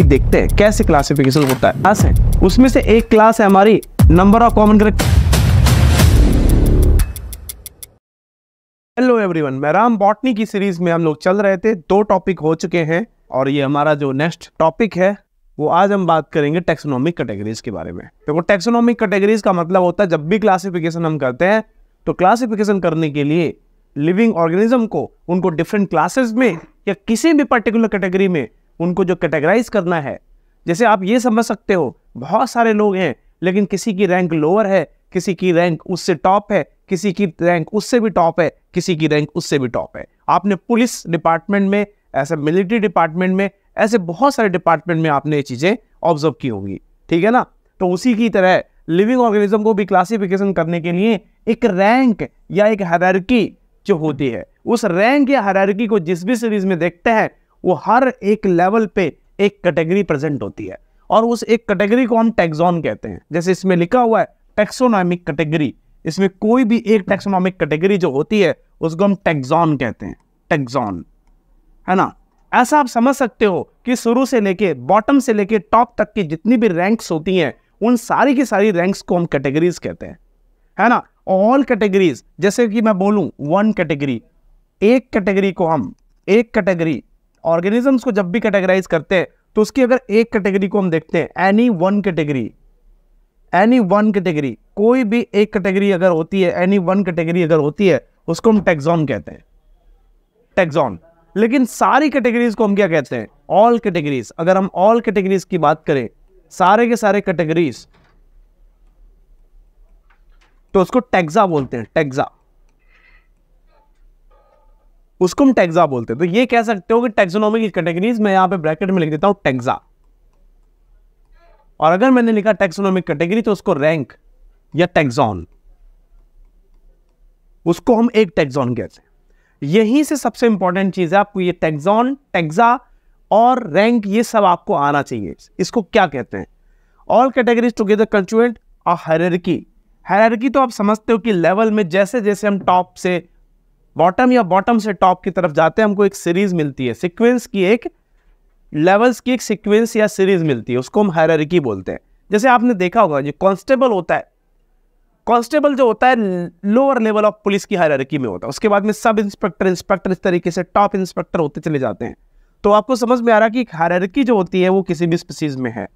देखते हैं कैसे क्लासिफिकेशन होता है क्लास है उसमें से एक क्लास है हमारी number of common correct hello everyone मैं राम बॉटनी की सीरीज में हम लोग चल रहे थे दो टॉपिक हो चुके हैं और ये हमारा जो नेक्स्ट टॉपिक है वो आज हम बात करेंगे टेक्सोनॉमिक कैटेगरीज के बारे में देखो तो टेक्सोनॉमिक कैटेगरीज का मतलब होता है जब भी क्लासिफिकेशन हम करते हैं तो क्लासिफिकेशन करने के लिए लिविंग ऑर्गेनिज्म को उनको डिफरेंट क्लासेस में या किसी भी पर्टिकुलर कैटेगरी में उनको जो कैटेगराइज करना है जैसे आप ये समझ सकते हो बहुत सारे लोग हैं लेकिन किसी की रैंक लोअर है किसी की रैंक उससे टॉप है किसी की रैंक उससे भी टॉप है किसी की रैंक उससे भी टॉप है आपने पुलिस डिपार्टमेंट में ऐसे मिलिट्री डिपार्टमेंट में ऐसे बहुत सारे डिपार्टमेंट में आपने ये चीज़ें ऑब्जर्व की होंगी ठीक है ना तो उसी की तरह लिविंग ऑर्गेनिज्म को भी क्लासिफिकेशन करने के लिए एक रैंक या एक हरारकी जो होती है उस रैंक या हरारकी को जिस भी सीरीज में देखते हैं वो हर एक लेवल पे एक कैटेगरी प्रेजेंट होती है और उस एक कैटेगरी को हम टैक्सॉन कहते हैं जैसे इसमें लिखा हुआ है टैक्सोनॉमिक कैटेगरी इसमें कोई भी एक टैक्सोनॉमिक कैटेगरी जो होती है उसको हम टैक्सॉन कहते हैं टैक्सॉन है ना ऐसा आप समझ सकते हो कि शुरू से लेके बॉटम से लेके टॉप तक की जितनी भी रैंक्स होती हैं उन सारी की सारी रैंक्स को हम कैटेगरीज कहते हैं है ना ऑल कैटेगरीज जैसे कि मैं बोलूँ वन कैटेगरी एक कैटेगरी को हम एक कैटेगरी ऑर्गेनिजम्स को जब भी कैटेगराइज करते हैं तो उसकी अगर एक कैटेगरी को हम देखते हैं any one category any one category कोई भी एक कैटेगरी अगर होती है एनी वन कैटेगरी अगर होती है उसको हम टेक्सॉन कहते हैं टेक्सॉन लेकिन सारी कैटेगरीज को हम क्या कहते हैं ऑल कैटेगरीज अगर हम ऑल कैटेगरीज की बात करें सारे के सारे कैटेगरीज तो उसको टेक्सा बोलते हैं टेक्सा उसको हम टैक्सा बोलते हैं तो ये कह सकते हो कि टैक्सोनॉमी की कैटेगरीज मैं यहां पे ब्रैकेट में लिख देता हूं टैक्सा और अगर मैंने लिखा टेक्सोनॉमिक कैटेगरी तो उसको रैंक या टैक्सॉन उसको हम एक टैक्सॉन कहते हैं यहीं से सबसे इंपॉर्टेंट चीज है आपको ये टैक्सॉन टैक्सा और रैंक ये सब आपको आना चाहिए इसको क्या कहते हैं ऑल कैटेगरीज टुगेदर कंस्टूएंट और हररकी हररकी तो आप समझते हो कि लेवल में जैसे जैसे हम टॉप से बॉटम या बॉटम से टॉप की तरफ जाते हैं हमको एक सीरीज मिलती है सिक्वेंस की एक लेवल्स की एक सिक्वेंस या सीरीज मिलती है उसको हम हैरिकी बोलते हैं जैसे आपने देखा होगा जो कॉन्स्टेबल होता है कॉन्स्टेबल जो होता है लोअर लेवल ऑफ पुलिस की हायरार्की में होता है उसके बाद में सब इंस्पेक्टर इंस्पेक्टर इस तरीके से टॉप इंस्पेक्टर होते चले जाते हैं तो आपको समझ में आ रहा है कि हायरार्की जो होती है वो किसी भी स्पीसीज में है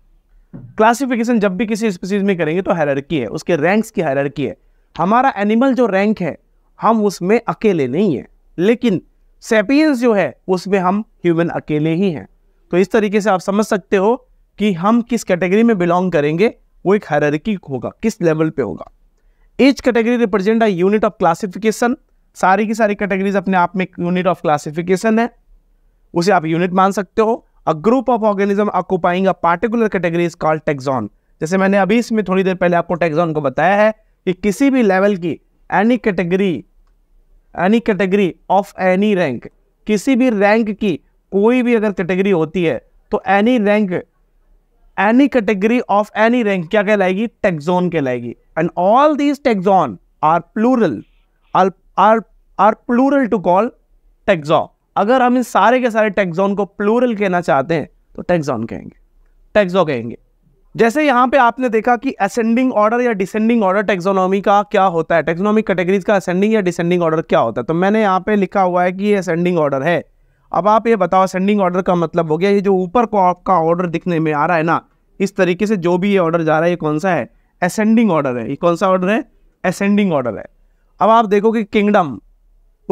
क्लासिफिकेशन जब भी किसी स्पीसीज में करेंगे तो हायरार्की है उसके रैंक्स की हायरार्की है हमारा एनिमल जो रैंक है हम उसमें अकेले नहीं हैं लेकिन सेपियंस जो है उसमें हम ह्यूमन अकेले ही हैं तो इस तरीके से आप समझ सकते हो कि हम किस कैटेगरी में बिलोंग करेंगे वो एक हैररिकी होगा किस लेवल पे होगा each category represent a unit of classification सारी की सारी कैटेगरीज अपने आप में यूनिट ऑफ क्लासिफिकेशन है उसे आप यूनिट मान सकते हो a group of organism occupying a particular category is called taxon जैसे मैंने अभी इसमें थोड़ी देर पहले आपको टेक्जॉन को बताया है कि किसी भी लेवल की any category any category of any rank किसी भी रैंक की कोई भी अगर कैटेगरी होती है तो any rank any category of any rank क्या कहलाएगी टेक्जोन कहलाएगी and all these taxon are plural are are plural to call taxa अगर हम इन सारे के सारे टेक्जोन को प्लूरल कहना चाहते हैं तो टेक्जॉन कहेंगे टेक्जो कहेंगे जैसे यहाँ पे आपने देखा कि असेंडिंग ऑर्डर या डिसेंडिंग ऑर्डर टेक्सोनॉमी का क्या होता है टेक्सोनॉमिक कैटेगरीज का असेंडिंग या डिसेंडिंग ऑर्डर क्या होता है तो मैंने यहाँ पे लिखा हुआ है कि ये असेंडिंग ऑर्डर है अब आप ये बताओ असेंडिंग ऑर्डर का मतलब हो गया ये जो ऊपर को आपका ऑर्डर दिखने में आ रहा है ना इस तरीके से जो भी ये ऑर्डर जा रहा है ये कौन सा है असेंडिंग ऑर्डर है ये कौन सा ऑर्डर है असेंडिंग ऑर्डर है अब आप देखो कि किंगडम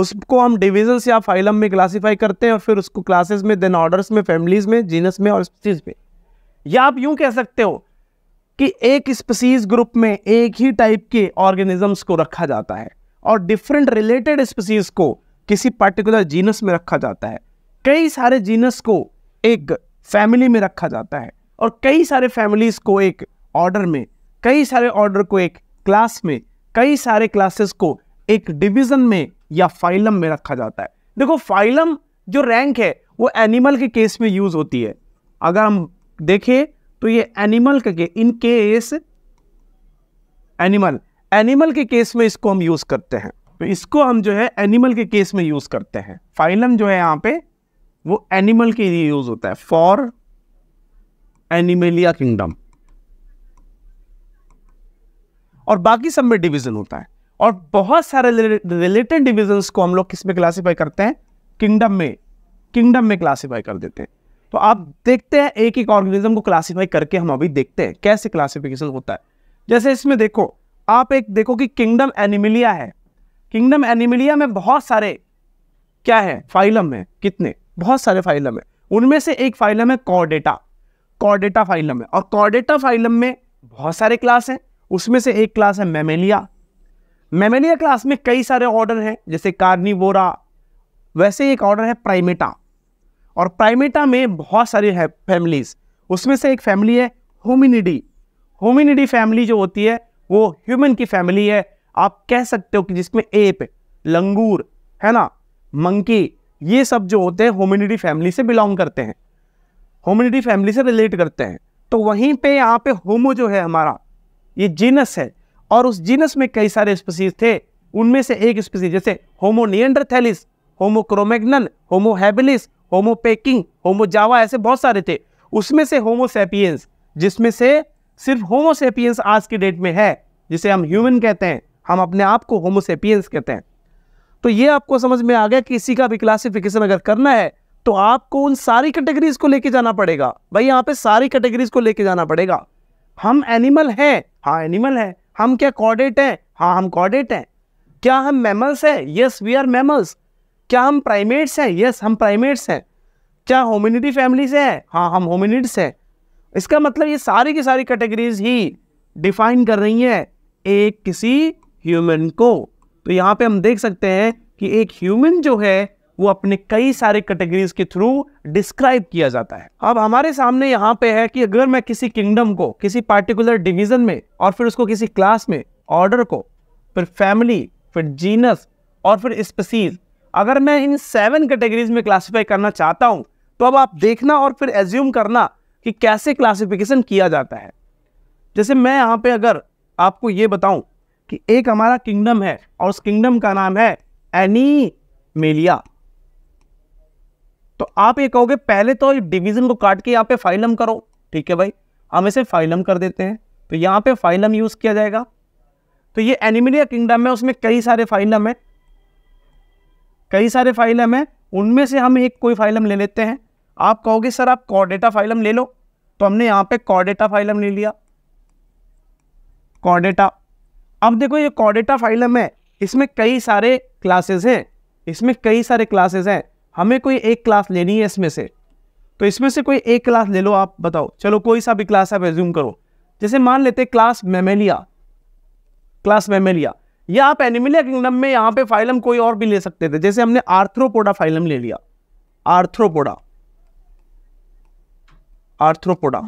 उसको हम डिविजन्स या फाइलम में क्लासीफाई करते हैं और फिर उसको क्लासेस में देन ऑर्डर्स में फैमिलीज में जीनस में और स्पीसीज में या आप यूं कह सकते हो कि एक स्पीसीज ग्रुप में एक ही टाइप के ऑर्गेनिजम्स को रखा जाता है और डिफरेंट रिलेटेड स्पीसीज को किसी पर्टिकुलर जीनस में रखा जाता है कई सारे जीनस को एक फैमिली में रखा जाता है और कई सारे फैमिलीज को एक ऑर्डर में कई सारे ऑर्डर को एक क्लास में कई सारे क्लासेस को एक डिवीज़न में या फाइलम में रखा जाता है देखो फाइलम जो रैंक है वो एनिमल के केस में यूज़ होती है अगर हम देखे तो ये एनिमल का के इन केस एनिमल एनिमल के केस में इसको हम यूज़ करते हैं तो इसको हम जो है एनिमल के केस में यूज़ करते हैं फाइलम जो है यहां पे वो एनिमल के लिए यूज़ होता है फॉर एनिमेलिया किंगडम और बाकी सब में डिवीज़न होता है और बहुत सारे रिलेटेड डिविजन को हम लोग किसमें क्लासीफाई करते हैं किंगडम में किंगडम में क्लासीफाई कर देते हैं तो आप देखते हैं एक एक ऑर्गेनिज्म को क्लासीफाई करके हम अभी देखते हैं कैसे क्लासिफिकेशन होता है जैसे इसमें देखो आप एक देखो कि किंगडम एनिमिलिया है किंगडम एनिमिलिया में बहुत सारे क्या है फाइलम है कितने बहुत सारे फाइलम है उनमें से एक फाइलम है कॉर्डेटा कॉर्डेटा फाइलम है और कॉर्डेटा फाइलम में बहुत सारे क्लास हैं उसमें से एक क्लास है मेमेलिया मेमेलिया क्लास में कई सारे ऑर्डर हैं जैसे कार्निवोरा वैसे एक ऑर्डर है प्राइमेटा और प्राइमेटा में बहुत सारी है फैमिलीज उसमें से एक फैमिली है होमिनिडी होमिनिडी फैमिली जो होती है वो ह्यूमन की फैमिली है आप कह सकते हो कि जिसमें एप लंगूर है ना मंकी ये सब जो होते हैं होमिनिडी फैमिली से बिलोंग करते हैं होमिनिडी फैमिली से रिलेट करते हैं तो वहीं पे यहाँ पे होमो जो है हमारा ये जीनस है और उस जीनस में कई सारे स्पीसीज थे उनमें से एक स्पीसीज जैसे होमो नियंडरथेलिस होमो क्रोमेग्नन होमोपेकिंग होमोजावा ऐसे बहुत सारे थे उसमें से होमोसेपियंस जिसमें से सिर्फ होमोसेपियंस आज के डेट में है जिसे हम ह्यूमन कहते हैं हम अपने आप को होमोसेपियंस कहते हैं तो ये आपको समझ में आ गया कि इसी का भी क्लासिफिकेशन अगर करना है तो आपको उन सारी कैटेगरीज को लेके जाना पड़ेगा भाई यहाँ पे सारी कैटेगरीज को लेके जाना पड़ेगा हम एनिमल हैं हाँ एनिमल हैं हम क्या कॉर्डेट हैं हाँ हम कॉर्डेट हैं क्या हम मैमल्स हैं यस वी आर मैमल्स क्या हम प्राइमेट्स हैं यस हम प्राइमेट्स हैं क्या होमिनिटी फैमिली से हैं हाँ हम होम्यूनिट्स हैं इसका मतलब ये सारी की सारी कैटेगरीज ही डिफाइन कर रही हैं एक किसी ह्यूमन को तो यहाँ पे हम देख सकते हैं कि एक ह्यूमन जो है वो अपने कई सारे कैटेगरीज के थ्रू डिस्क्राइब किया जाता है अब हमारे सामने यहाँ पे है कि अगर मैं किसी किंगडम को किसी पार्टिकुलर डिवीजन में और फिर उसको किसी क्लास में ऑर्डर को फिर फैमिली फिर जीनस और फिर स्पेसीज अगर मैं इन सेवन कैटेगरीज में क्लासीफाई करना चाहता हूँ तो अब आप देखना और फिर एज्यूम करना कि कैसे क्लासिफिकेशन किया जाता है जैसे मैं यहाँ पे अगर आपको ये बताऊं कि एक हमारा किंगडम है और उस किंगडम का नाम है मेलिया तो आप ये कहोगे पहले तो डिवीजन को काट के यहाँ पे फाइलम करो ठीक है भाई हम इसे फाइलम कर देते हैं तो यहाँ पे फाइलम यूज किया जाएगा तो ये एनिमिलिया किंगडम है उसमें कई सारे फाइलम है कई सारे फाइलम हैं उनमें से हम एक कोई फाइलम ले लेते हैं आप कहोगे सर आप कॉर्डेटा फाइलम ले लो तो हमने यहाँ पे कॉर्डेटा फाइलम ले लिया कॉर्डेटा अब देखो ये कॉर्डेटा फाइलम है इसमें कई सारे क्लासेस हैं इसमें कई सारे क्लासेस हैं हमें कोई एक क्लास लेनी है इसमें से तो इसमें से कोई एक क्लास ले लो आप बताओ चलो कोई सा भी क्लास आप एज्यूम करो जैसे मान लेते क्लास मेमेलिया क्लास मेमेलिया या आप एनिमिलिया किंगडम में यहां पे फाइलम कोई और भी ले सकते थे जैसे हमने आर्थ्रोपोडा फाइलम ले लिया आर्थ्रोपोडा आर्थ्रोपोडा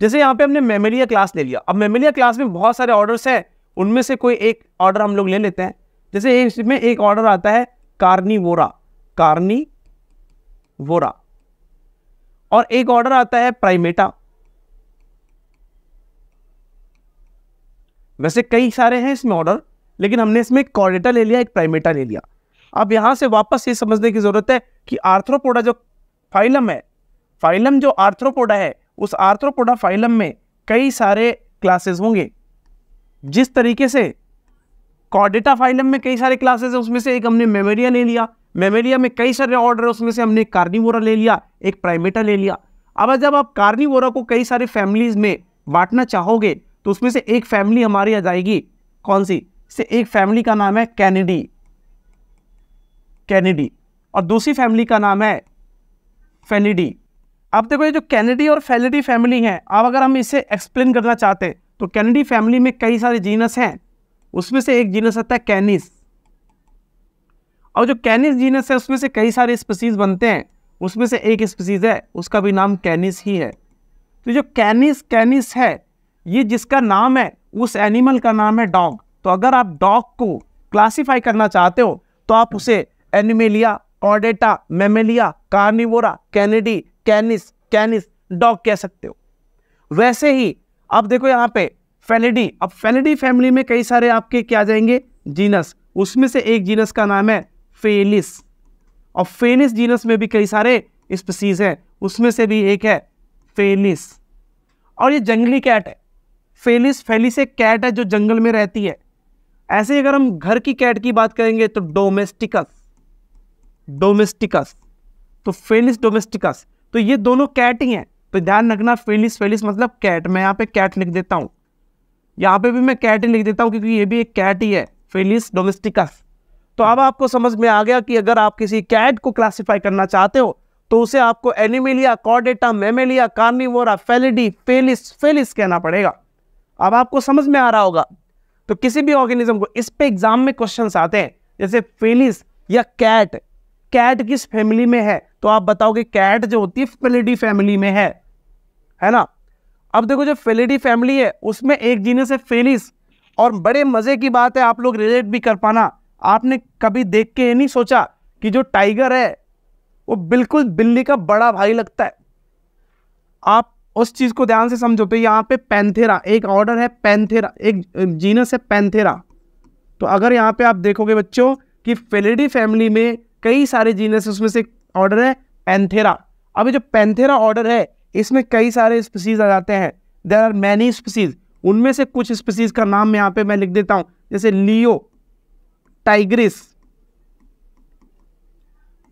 जैसे यहां पे हमने मेमेरिया क्लास ले लिया अब मेमेरिया क्लास में बहुत सारे ऑर्डर्स हैं उनमें से कोई एक ऑर्डर हम लोग ले लेते हैं जैसे इसमें एक ऑर्डर आता है कार्निवोरा कार्निवोरा और एक ऑर्डर आता है प्राइमेटा वैसे कई सारे हैं इसमें ऑर्डर लेकिन हमने इसमें एक कॉर्डेटा ले लिया एक प्राइमेटा ले लिया अब यहाँ से वापस ये समझने की ज़रूरत है कि आर्थ्रोपोडा जो फाइलम है फाइलम जो आर्थ्रोपोडा है उस आर्थ्रोपोडा फाइलम में कई सारे क्लासेस होंगे जिस तरीके से कॉर्डेटा फाइलम में कई सारे क्लासेस है उसमें से एक हमने मेमोरिया ले लिया मेमोरिया में कई सारे ऑर्डर है उसमें से हमने एक कार्निवोरा ले लिया एक प्राइमेटा ले लिया अब जब आप कार्निवोरा को कई सारे फैमिलीज में बांटना चाहोगे तो उसमें से एक फैमिली हमारी आ जाएगी कौन सी से एक फैमिली का नाम है कैनेडी कैनेडी और दूसरी फैमिली का नाम है फेलिडी अब देखो ये जो कैनेडी और फेलिडी फैमिली है अब अगर हम इसे एक्सप्लेन करना चाहते हैं तो कैनेडी फैमिली में कई सारे जीनस हैं उसमें से एक जीनस आता है कैनिस और जो कैनिस जीनस है उसमें से कई सारे स्पीसीज बनते हैं उसमें से एक स्पीसीज है उसका भी नाम कैनिस ही है तो जो कैनिस कैनिस है ये जिसका नाम है उस एनिमल का नाम है डॉग तो अगर आप डॉग को क्लासीफाई करना चाहते हो तो आप उसे एनिमेलिया ऑडेटा Mammalia Carnivora Canidae Canis Canis dog कह सकते हो वैसे ही अब देखो यहाँ पे फेलिडी अब फेलिडी फैमिली में कई सारे आपके क्या जाएंगे जीनस उसमें से एक जीनस का नाम है फेलिस और फेलिस जीनस में भी कई सारे स्पीसीज हैं उसमें से भी एक है फेलिस और ये जंगली कैट है फेलिस फेलिस एक कैट है जो जंगल में रहती है ऐसे ही अगर हम घर की कैट की बात करेंगे तो डोमेस्टिकस डोमेस्टिकस तो फेलिस डोमेस्टिकस तो ये दोनों कैट ही हैं तो ध्यान रखना फेलिस फेलिस मतलब कैट मैं यहाँ पे कैट लिख देता हूँ यहाँ पे भी मैं कैट ही लिख देता हूँ क्योंकि ये भी एक कैट ही है फेलिस डोमेस्टिकस तो अब आपको समझ में आ गया कि अगर आप किसी कैट को क्लासीफाई करना चाहते हो तो उसे आपको Animalia Chordata Mammalia Carnivora Felidae Felis Felis कहना पड़ेगा अब आपको समझ में आ रहा होगा तो किसी भी ऑर्गेनिज्म को इस पे एग्जाम में क्वेश्चंस आते हैं जैसे फेलिस या कैट कैट किस फैमिली में है तो आप बताओगे कैट जो होती है फेलिडी फैमिली में है है ना अब देखो जो फेलिडी फैमिली है उसमें एक जीनस है फेलिस और बड़े मज़े की बात है आप लोग रिलेट भी कर पाना आपने कभी देख के ये नहीं सोचा कि जो टाइगर है वो बिल्कुल बिल्ली का बड़ा भाई लगता है आप उस चीज़ को ध्यान से समझो तो यहाँ पे पैंथेरा एक ऑर्डर है पैंथेरा एक जीनस है पैंथेरा तो अगर यहाँ पे आप देखोगे बच्चों कि फेलेडी फैमिली में कई सारे जीनस उसमें से ऑर्डर है पैंथेरा अभी जो पैंथेरा ऑर्डर है इसमें कई सारे स्पीसीज आ जाते हैं देर आर मैनी स्पीसीज उनमें से कुछ स्पीसीज का नाम यहाँ पे मैं लिख देता हूँ जैसे लियो टाइग्रिस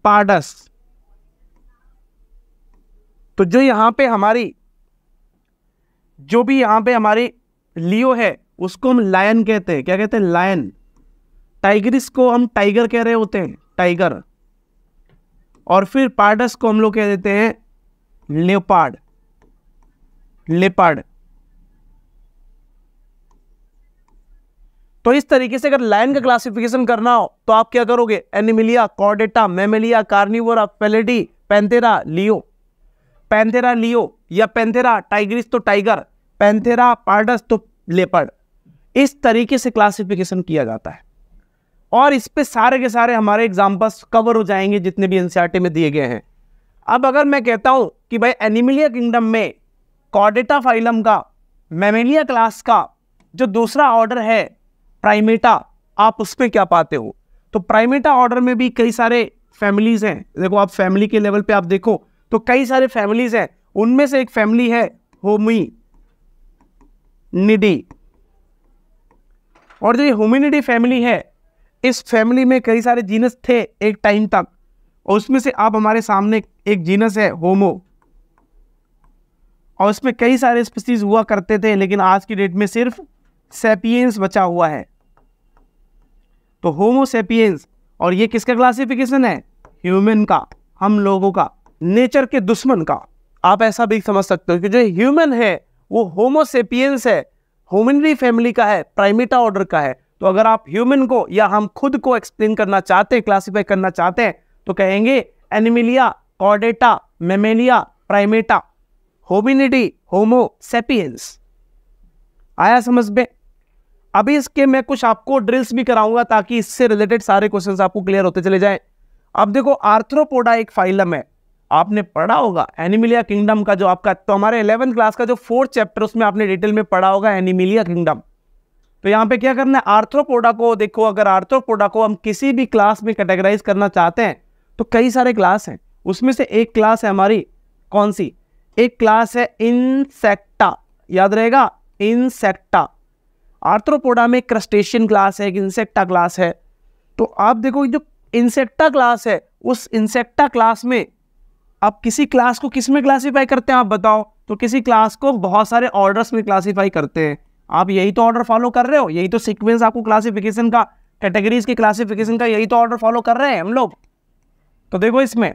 पाडस तो जो यहाँ पे हमारी जो भी यहाँ पे हमारे लियो है उसको हम लायन कहते हैं क्या कहते हैं लायन टाइगरिस को हम टाइगर कह रहे होते हैं टाइगर और फिर पार्डस को हम लोग कह देते हैं लेपार्ड लेपार्ड तो इस तरीके से अगर लायन का क्लासिफिकेशन करना हो तो आप क्या करोगे Animalia Chordata Mammalia Carnivora Felidae Panthera leo Panthera leo या पैंथेरा टाइग्रिस तो टाइगर पैंथेरा पार्डस तो लेपर्ड इस तरीके से क्लासिफिकेशन किया जाता है और इस पे सारे के सारे हमारे एग्जाम्पल्स कवर हो जाएंगे जितने भी एनसीआरटी में दिए गए हैं अब अगर मैं कहता हूँ कि भाई एनिमिलिया किंगडम में कॉडेटा फाइलम का मेमेलिया क्लास का जो दूसरा ऑर्डर है प्राइमेटा आप उसमें क्या पाते हो तो प्राइमेटा ऑर्डर में भी कई सारे फैमिलीज हैं देखो आप फैमिली के लेवल पे आप देखो तो कई सारे फैमिलीज हैं उनमें से एक फैमिली है होमी निडी और जो ये होमिनिडी फैमिली है इस फैमिली में कई सारे जीनस थे एक टाइम तक और उसमें से आप हमारे सामने एक जीनस है होमो और उसमें कई सारे स्पीसीज हुआ करते थे लेकिन आज की डेट में सिर्फ सेपियंस बचा हुआ है तो होमो सेपियंस और ये किसका क्लासिफिकेशन है ह्यूमन का हम लोगों का नेचर के दुश्मन का आप ऐसा भी समझ सकते हो कि जो ह्यूमन है वो होमोसेपियंस है होमिनरी फैमिली का है प्राइमेटा ऑर्डर का है तो अगर आप ह्यूमन को या हम खुद को एक्सप्लेन करना चाहते हैं क्लासीफाई करना चाहते हैं तो कहेंगे Animalia Chordata Mammalia Primata Hominidae Homo sapiens आया समझ में अभी इसके मैं कुछ आपको ड्रिल्स भी कराऊंगा ताकि इससे रिलेटेड सारे क्वेश्चंस आपको क्लियर होते चले जाएं अब देखो आर्थ्रोपोडा एक फाइलम है आपने पढ़ा होगा एनिमिलिया किंगडम का जो आपका तो हमारे इलेवंथ क्लास का जो फोर्थ चैप्टर उसमें आपने डिटेल में पढ़ा होगा एनिमिलिया किंगडम तो यहाँ पे क्या करना है आर्थ्रोपोडा को देखो अगर आर्थ्रोपोडा को हम किसी भी क्लास में कैटेगराइज करना चाहते हैं तो कई सारे क्लास हैं उसमें से एक क्लास है हमारी कौन सी एक क्लास है इंसेक्टा याद रहेगा इंसेक्टा आर्थ्रोपोडा में क्रस्टेशियन क्लास है एक इंसेक्टा क्लास है तो आप देखो जो इंसेक्टा क्लास है उस इंसेक्टा क्लास में अब किसी क्लास को किस में क्लासीफाई करते हैं आप बताओ तो किसी क्लास को बहुत सारे ऑर्डर्स में क्लासीफाई करते हैं आप यही तो ऑर्डर फॉलो कर रहे हो यही तो सिक्वेंस आपको क्लासिफिकेशन का कैटेगरीज के क्लासिफिकेशन का यही तो ऑर्डर फॉलो कर रहे हैं हम लोग तो देखो इसमें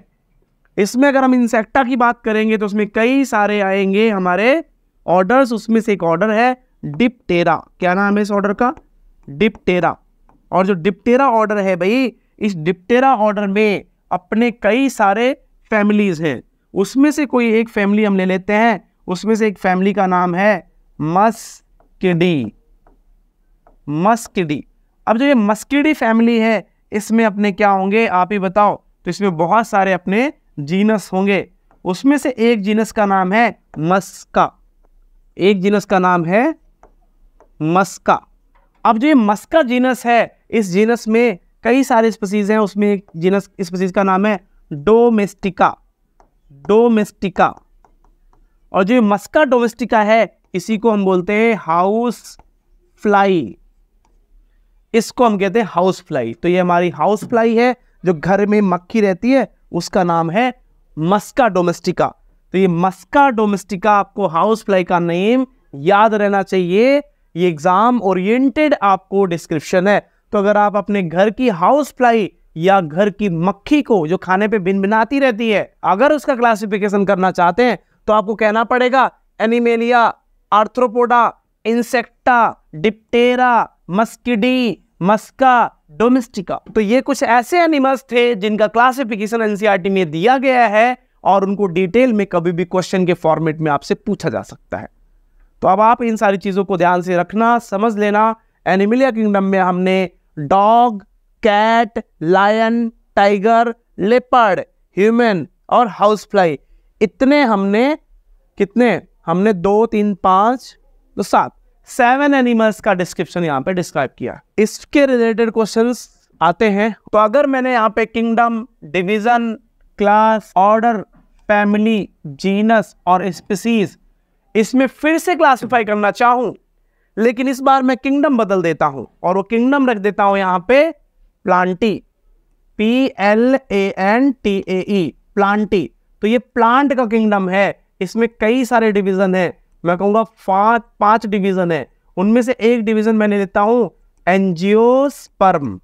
इसमें अगर हम इंसेक्टा की बात करेंगे तो उसमें कई सारे आएंगे हमारे ऑर्डर्स उसमें से एक ऑर्डर है डिपटेरा क्या नाम है इस ऑर्डर का डिपटेरा और जो डिपटेरा ऑर्डर है भाई इस डिप्टेरा ऑर्डर में अपने कई सारे फैमिलीज हैं उसमें से कोई एक फैमिली हम ले लेते हैं उसमें से एक फैमिली का नाम है मस्किडी मस्किडी अब जो ये मस्किडी फैमिली है इसमें अपने क्या होंगे आप ही बताओ तो इसमें बहुत सारे अपने जीनस होंगे उसमें से एक जीनस का नाम है मस्का एक जीनस का नाम है मस्का अब जो ये मस्का जीनस है इस जीनस में कई सारे स्पीसीज हैं उसमें एक जीनस स्पीसीज का नाम है डोमेस्टिका डोमेस्टिका और जो मस्का डोमेस्टिका है इसी को हम बोलते हैं हाउस फ्लाई इसको हम कहते हैं हाउस फ्लाई तो ये हमारी हाउस फ्लाई है जो घर में मक्खी रहती है उसका नाम है मस्का डोमेस्टिका तो ये मस्का डोमेस्टिका आपको हाउस फ्लाई का नेम याद रहना चाहिए ये एग्जाम ओरिएंटेड आपको डिस्क्रिप्शन है तो अगर आप अपने घर की हाउस फ्लाई या घर की मक्खी को जो खाने पे बिन बिनाती रहती है अगर उसका क्लासिफिकेशन करना चाहते हैं तो आपको कहना पड़ेगा Animalia Arthropoda Insecta Diptera Muscidae Musca domestica तो ये कुछ ऐसे एनिमल्स थे जिनका क्लासिफिकेशन एनसीईआरटी e में दिया गया है और उनको डिटेल में कभी भी क्वेश्चन के फॉर्मेट में आपसे पूछा जा सकता है तो अब आप इन सारी चीज़ों को ध्यान से रखना समझ लेना एनिमिलिया किंगडम में हमने dog cat lion tiger leopard human और हाउस फ्लाई इतने हमने कितने हमने दो तीन पाँच तो सात सेवन एनिमल्स का डिस्क्रिप्शन यहाँ पे डिस्क्राइब किया इसके रिलेटेड क्वेश्चंस आते हैं तो अगर मैंने यहाँ पे kingdom division class order family genus और स्पीसीज इसमें फिर से क्लासिफाई करना चाहूँ लेकिन इस बार मैं किंगडम बदल देता हूँ और वो किंगडम रख देता हूँ यहाँ पे Plantae P L A N T A E Plantae तो ये प्लांट का किंगडम है इसमें कई सारे डिवीजन है मैं कहूँगा पाँच पांच डिवीजन है उनमें से एक डिवीजन मैंने लेता हूं एनजियोस्पर्म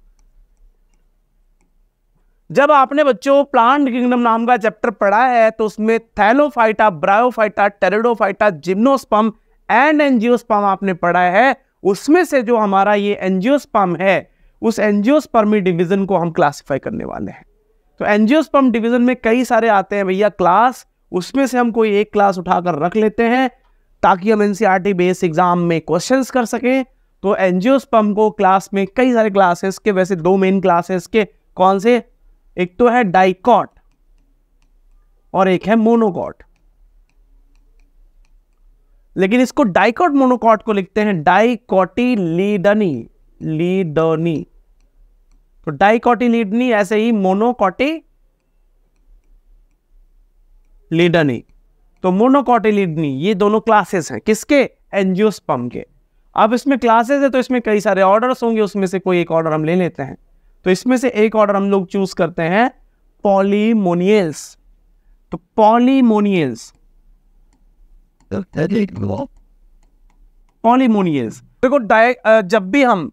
जब आपने बच्चों प्लांट किंगडम नाम का चैप्टर पढ़ा है तो उसमें Thallophyta Bryophyta Pteridophyta gymnosperm and angiosperm आपने पढ़ा है उसमें से जो हमारा ये एनजियोस्पम है उस एनजियोस्पर्मी डिवीज़न को हम क्लासीफाई करने वाले हैं तो एनजियोस्पर्म डिवीज़न में कई सारे आते हैं भैया क्लास उसमें से हम कोई एक क्लास उठाकर रख लेते हैं ताकि हम एन बेस एग्ज़ाम में क्वेश्चन कर सकें तो एनजियोस्पर्म को क्लास में कई सारे क्लासेस के वैसे दो मेन क्लासेस के कौन से एक तो है डाइकॉट और एक है मोनोकॉट लेकिन इसको डाइकॉट मोनोकॉट को लिखते हैं डाइकॉटी लीडनी लीडनी तो डाइकॉटिलीडनी ऐसे ही मोनोकॉटी लीडनी तो मोनोकॉटिलीडनी ये दोनों क्लासेस हैं किसके एंजियोस्पम के अब इसमें क्लासेस है तो इसमें कई सारे ऑर्डर्स होंगे उसमें से कोई एक ऑर्डर हम ले लेते हैं तो इसमें से एक ऑर्डर हम लोग चूज करते हैं पॉलीमोनियल्स तो पॉलीमोनियल्स पॉलीमोनियल्स देखो डाय जब भी हम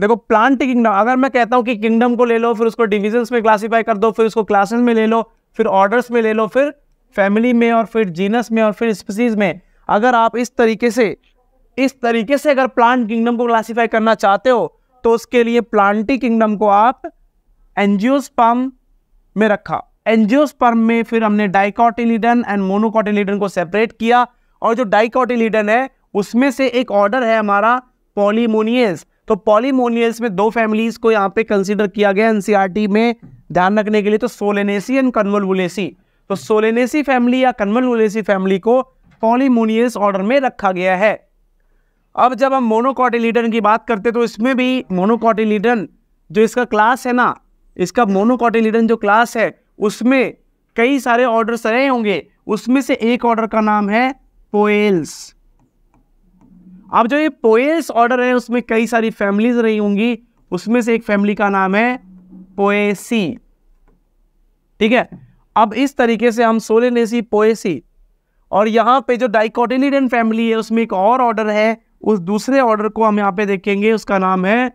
देखो प्लांट किंगडम अगर मैं कहता हूँ कि किंगडम को ले लो फिर उसको डिविजन्स में क्लासीफाई कर दो फिर उसको क्लासेस में ले लो फिर ऑर्डर्स में ले लो फिर फैमिली में और फिर जीनस में और फिर स्पीसीज में अगर आप इस तरीके से इस तरीके से अगर प्लांट किंगडम को क्लासीफाई करना चाहते हो तो उसके लिए प्लांटी किंगडम को आप एनजियोस्पर्म में रखा एनजियोस्पर्म में फिर हमने डाइकॉटिलीडन एंड मोनोकॉटिलीडन को सेपरेट किया और जो डाइकॉटिलीडन है उसमें से एक ऑर्डर है हमारा पॉलीमोनियस तो पॉलीमोनियल्स में दो फैमिलीज को यहाँ पे कंसिडर किया गया एनसीईआरटी में ध्यान रखने के लिए तो सोलेनेसी एंड कन्वलवुलेसी तो सोलेनेसी फैमिली या कन्वलवुलेसी फैमिली को पॉलीमोनियल्स ऑर्डर में रखा गया है अब जब हम मोनोकॉटिलीडन की बात करते तो इसमें भी मोनोकॉटिलीडन जो इसका क्लास है ना इसका मोनोकॉटिलीडन जो क्लास है उसमें कई सारे ऑर्डर्स रहे होंगे उसमें से एक ऑर्डर का नाम है पोएल्स अब जो ये पोएस ऑर्डर है उसमें कई सारी फैमिलीज रही होंगी उसमें से एक फैमिली का नाम है पोएसी ठीक है अब इस तरीके से हम सोलेनेसी पोएसी और यहाँ पे जो डाइकोटिलिडन फैमिली है उसमें एक और ऑर्डर है उस दूसरे ऑर्डर को हम यहाँ पे देखेंगे उसका नाम है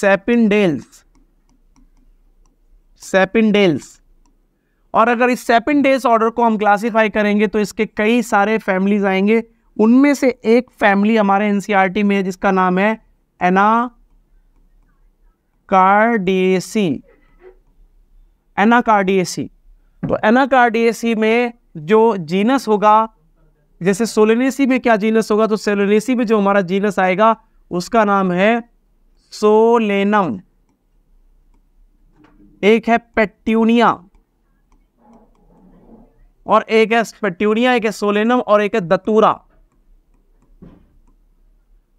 सेपिनडेल्स सेपिनडेल्स और अगर इस सेपिनडेल्स ऑर्डर को हम क्लासिफाई करेंगे तो इसके कई सारे फैमिलीज आएंगे उनमें से एक फैमिली हमारे एनसीईआरटी में है जिसका नाम है एना एना कार्डियसी तो कार्डियसी में जो जीनस होगा जैसे सोलेनेसी में क्या जीनस होगा तो सोलेनेसी में जो हमारा जीनस आएगा उसका नाम है सोलेनम एक है पेट्यूनिया और एक है पेट्यूनिया एक है सोलेनम और एक है दतूरा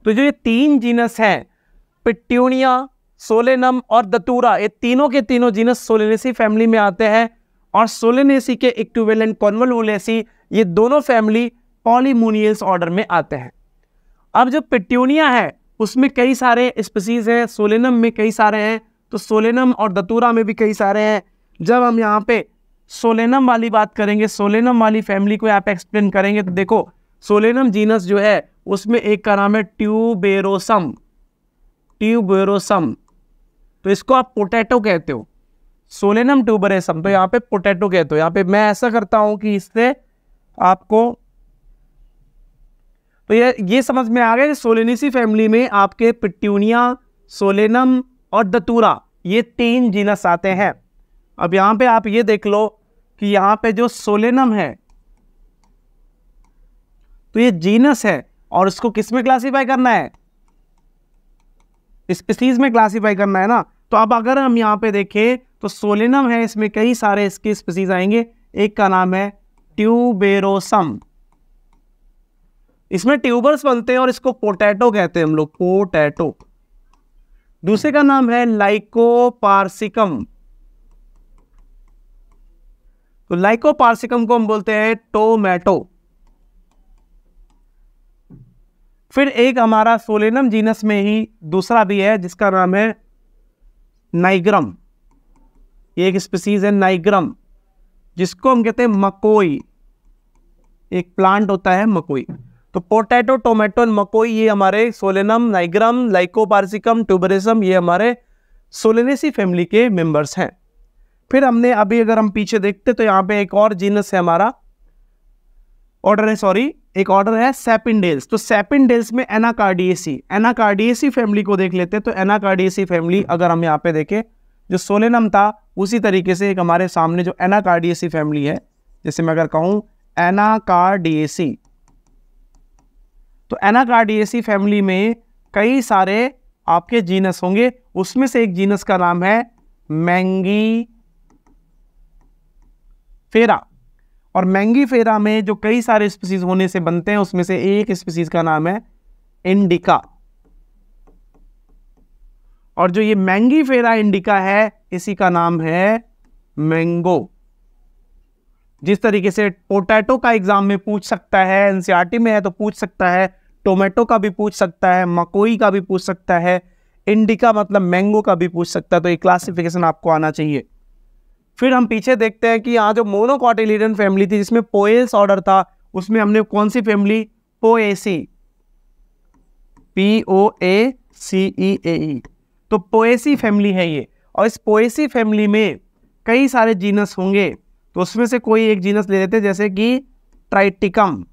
तो जो ये तीन जीनस हैं पिट्यूनिया सोलेनम और दतूरा ये तीनों के तीनों जीनस सोलेनेसी फैमिली में आते हैं और सोलेनेसी के इक्टूवेलेंट कॉन्वलवलेसी ये दोनों फैमिली पॉलीमोनियस ऑर्डर में आते हैं अब जो पिट्यूनिया है उसमें कई सारे स्पीसीज़ हैं सोलेनम में कई सारे हैं तो सोलेनम और दतूरा में भी कई सारे हैं जब हम यहाँ पे सोलेनम वाली बात करेंगे सोलेनम वाली फैमिली को यहाँ पे एक्सप्लेन करेंगे तो देखो सोलेनम जीनस जो है उसमें एक का नाम है ट्यूबेरोसम ट्यूबेरोसम तो इसको आप पोटैटो कहते हो सोलेनम ट्यूबरेसम तो यहाँ पे पोटैटो कहते हो यहाँ पे मैं ऐसा करता हूँ कि इससे आपको तो ये ये समझ में आ गया कि सोलेनिसी फैमिली में आपके पिट्यूनिया सोलेनम और दतूरा ये तीन जीनस आते हैं अब यहाँ पे आप ये देख लो कि यहाँ पे जो सोलेनम है तो ये जीनस है और इसको किस में क्लासीफाई करना है स्पीसीज में क्लासीफाई करना है ना तो अब अगर हम यहाँ पे देखें तो सोलिनम है इसमें कई सारे इसके स्पीसीज आएंगे एक का नाम है ट्यूबेरोसम इसमें ट्यूबर्स बनते हैं और इसको पोटैटो कहते हैं हम लोग पोटैटो दूसरे का नाम है लाइकोपार्सिकम तो लाइकोपार्सिकम को हम बोलते हैं टोमेटो फिर एक हमारा सोलेनम जीनस में ही दूसरा भी है जिसका नाम है नाइग्रम ये एक स्पीसीज है नाइग्रम जिसको हम कहते हैं मकोई एक प्लांट होता है मकोई तो पोटैटो टोमेटो एंड मकोई ये हमारे सोलेनम नाइग्रम लाइकोपार्सिकम ट्यूबरिज्म ये हमारे सोलेनेसी फैमिली के मेंबर्स हैं फिर हमने अभी अगर हम पीछे देखते तो यहाँ पे एक और जीनस है हमारा ऑर्डर है सॉरी एक ऑर्डर है सेपिनडेल्स तो सेपिनडेल्स में एनाकार्डिएसी एनाकार्डिएसी फैमिली को देख लेते हैं तो एनाकार्डिएसी फैमिली अगर हम यहाँ पे देखें जो सोलेनम था उसी तरीके से एक हमारे सामने जो एनाकार्डिएसी फैमिली है जैसे मैं अगर कहूँ एनाकार्डिएसी तो एनाकार्डिएसी फैमिली में कई सारे आपके जीनस होंगे उसमें से एक जीनस का नाम है मैंगी फेरा और मैंगी फेरा में जो कई सारे स्पीसीज होने से बनते हैं उसमें से एक स्पीसीज का नाम है इंडिका और जो ये मैंगी फेरा इंडिका है इसी का नाम है मैंगो जिस तरीके से पोटैटो का एग्जाम में पूछ सकता है एनसीआरटी में है तो पूछ सकता है टोमेटो का भी पूछ सकता है मकोई का भी पूछ सकता है इंडिका मतलब मैंगो का भी पूछ सकता है तो ये क्लासिफिकेशन आपको आना चाहिए फिर हम पीछे देखते हैं कि यहाँ जो मोनोकॉटिलीडन फैमिली थी जिसमें पोएस ऑर्डर था उसमें हमने कौन सी family Poaceae P O A C E A तो पोएसी फैमिली है ये और इस पोएसी फैमिली में कई सारे जीनस होंगे तो उसमें से कोई एक जीनस ले लेते हैं जैसे कि ट्राइटिकम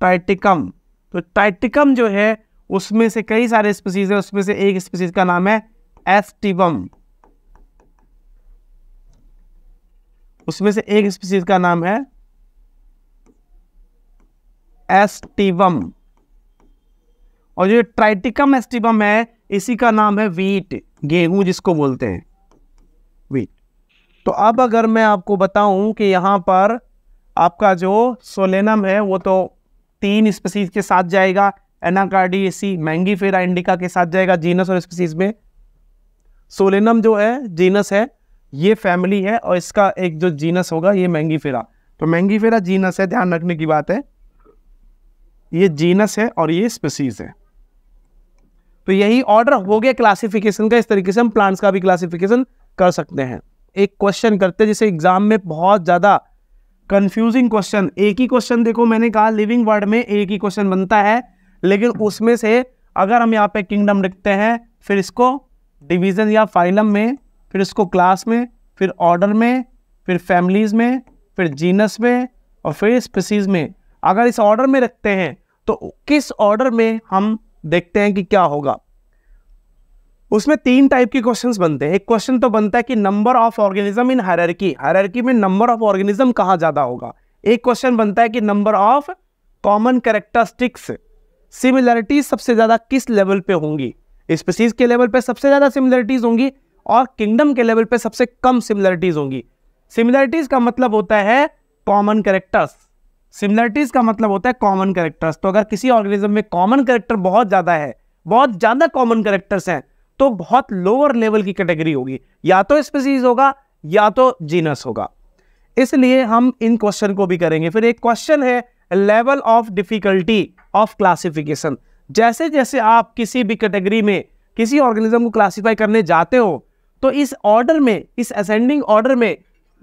ट्राइटिकम तो ट्राइटिकम जो है उसमें से कई सारे स्पीसीज है उसमें से एक स्पीसीज का नाम है एस्टिवम उसमें से एक स्पीसीज का नाम है एस्टिवम और जो ट्राइटिकम एस्टिवम है इसी का नाम है वीट गेहूं जिसको बोलते हैं वीट तो अब अगर मैं आपको बताऊं कि यहां पर आपका जो सोलेनम है वो तो तीन स्पीसीज के साथ जाएगा Anacardiaceae Mangifera indica के साथ जाएगा जीनस और स्पीसीज में सोलेनम जो है जीनस है ये फैमिली है और इसका एक जो जीनस होगा ये महंगी फेरा तो महंगी फेरा जीनस है ध्यान रखने की बात है ये जीनस है और ये स्पेसीज है तो यही ऑर्डर हो गया क्लासिफिकेशन का इस तरीके से हम प्लांट्स का भी क्लासिफिकेशन कर सकते हैं एक क्वेश्चन करते हैं जिसे एग्जाम में बहुत ज़्यादा कंफ्यूजिंग क्वेश्चन एक ही क्वेश्चन देखो मैंने कहा लिविंग वर्ड में एक ही क्वेश्चन बनता है लेकिन उसमें से अगर हम यहाँ पे किंगडम लिखते हैं फिर इसको डिवीजन या फाइलम में फिर इसको क्लास में फिर ऑर्डर में फिर फैमिलीज़ में फिर जीनस में और फिर स्पीसीज़ में अगर इस ऑर्डर में रखते हैं तो किस ऑर्डर में हम देखते हैं कि क्या होगा उसमें तीन टाइप के क्वेश्चंस बनते हैं एक क्वेश्चन तो बनता है कि number of organism in hierarchy hierarchy में नंबर ऑफ ऑर्गेनिज्म कहाँ ज़्यादा होगा एक क्वेश्चन बनता है कि number of common characteristics similarities सबसे ज़्यादा किस लेवल पे होंगी स्पीसीज के लेवल पे सबसे ज़्यादा सिमिलरिटीज होंगी और किंगडम के लेवल पे सबसे कम सिमिलरिटीज होंगी सिमिलरिटीज का मतलब होता है कॉमन करेक्टर्स सिमिलरिटीज का मतलब होता है कॉमन करेक्टर्स तो अगर किसी ऑर्गेनिज्म में कॉमन करेक्टर बहुत ज़्यादा है बहुत ज़्यादा कॉमन करेक्टर्स हैं तो बहुत लोअर लेवल की कैटेगरी होगी या तो स्पेसीज होगा या तो जीनस होगा इसलिए हम इन क्वेश्चन को भी करेंगे फिर एक क्वेश्चन है level of difficulty of classification जैसे जैसे आप किसी भी कैटेगरी में किसी ऑर्गेनिज्म को क्लासिफाई करने जाते हो तो इस ऑर्डर में इस असेंडिंग ऑर्डर में